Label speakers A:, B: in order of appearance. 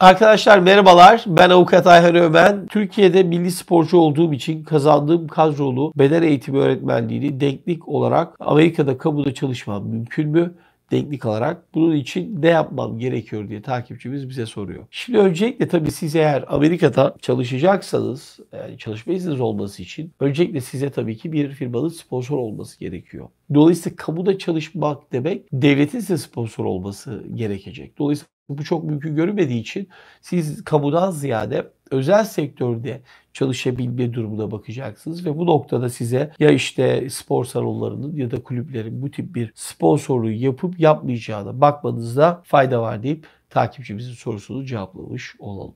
A: Arkadaşlar merhabalar. Ben Avukat Ayhan Ömen. Türkiye'de milli sporcu olduğum için kazandığım kadrolu beden eğitimi öğretmenliğini denklik olarak Amerika'da Kabuda çalışmam mümkün mü? denklik alarak bunun için ne yapmam gerekiyor diye takipçimiz bize soruyor. Şimdi öncelikle tabii siz eğer Amerika'da çalışacaksanız, yani çalışma izniniz olması için öncelikle size tabii ki bir firmanın sponsor olması gerekiyor. Dolayısıyla Kabuda çalışmak demek devletin size sponsor olması gerekecek. Dolayısıyla bu çok mümkün görünmediği için siz kamudan ziyade özel sektörde çalışabilme durumuna bakacaksınız ve bu noktada size ya işte spor salonlarının ya da kulüplerin bu tip bir sponsorluğu yapıp yapmayacağına bakmanızda fayda var deyip takipçimizin sorusunu cevaplamış olalım.